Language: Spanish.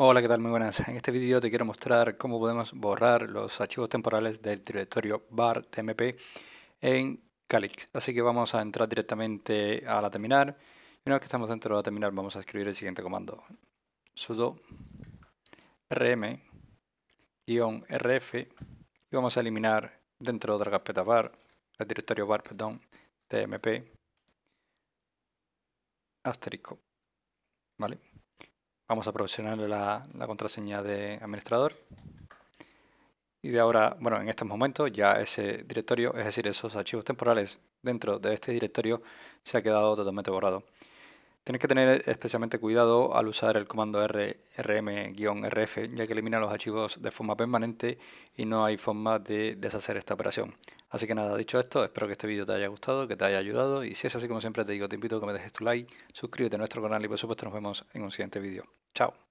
Hola, ¿qué tal? Muy buenas. En este vídeo te quiero mostrar cómo podemos borrar los archivos temporales del directorio bar tmp en Calix. Así que vamos a entrar directamente a la terminal. una vez que estamos dentro de la terminal vamos a escribir el siguiente comando. sudo rm-rf y vamos a eliminar dentro de la carpeta bar, el directorio bar, perdón, tmp asterisco. ¿Vale? Vamos a proporcionarle la, contraseña de administrador. Y de ahora, bueno, en estos momentos ya ese directorio, es decir, esos archivos temporales dentro de este directorio se ha quedado totalmente borrado. Tenéis que tener especialmente cuidado al usar el comando rm-rf, ya que elimina los archivos de forma permanente y no hay forma de deshacer esta operación. Así que nada, dicho esto, espero que este vídeo te haya gustado, que te haya ayudado y si es así como siempre te digo, te invito a que me dejes tu like, suscríbete a nuestro canal y por supuesto nos vemos en un siguiente vídeo. Ciao.